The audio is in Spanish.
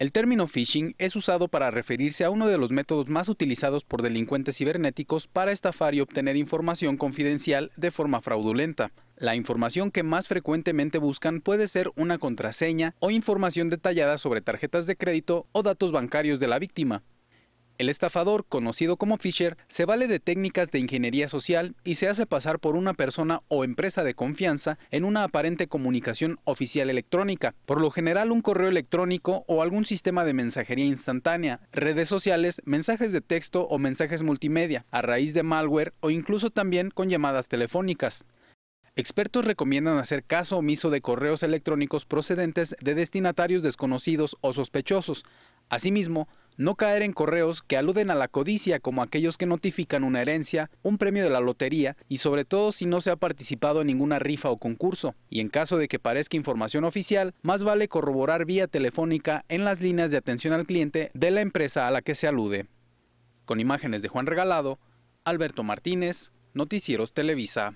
El término phishing es usado para referirse a uno de los métodos más utilizados por delincuentes cibernéticos para estafar y obtener información confidencial de forma fraudulenta. La información que más frecuentemente buscan puede ser una contraseña o información detallada sobre tarjetas de crédito o datos bancarios de la víctima. El estafador, conocido como Fisher, se vale de técnicas de ingeniería social y se hace pasar por una persona o empresa de confianza en una aparente comunicación oficial electrónica, por lo general un correo electrónico o algún sistema de mensajería instantánea, redes sociales, mensajes de texto o mensajes multimedia, a raíz de malware o incluso también con llamadas telefónicas. Expertos recomiendan hacer caso omiso de correos electrónicos procedentes de destinatarios desconocidos o sospechosos. Asimismo, no caer en correos que aluden a la codicia como aquellos que notifican una herencia, un premio de la lotería y sobre todo si no se ha participado en ninguna rifa o concurso. Y en caso de que parezca información oficial, más vale corroborar vía telefónica en las líneas de atención al cliente de la empresa a la que se alude. Con imágenes de Juan Regalado, Alberto Martínez, Noticieros Televisa.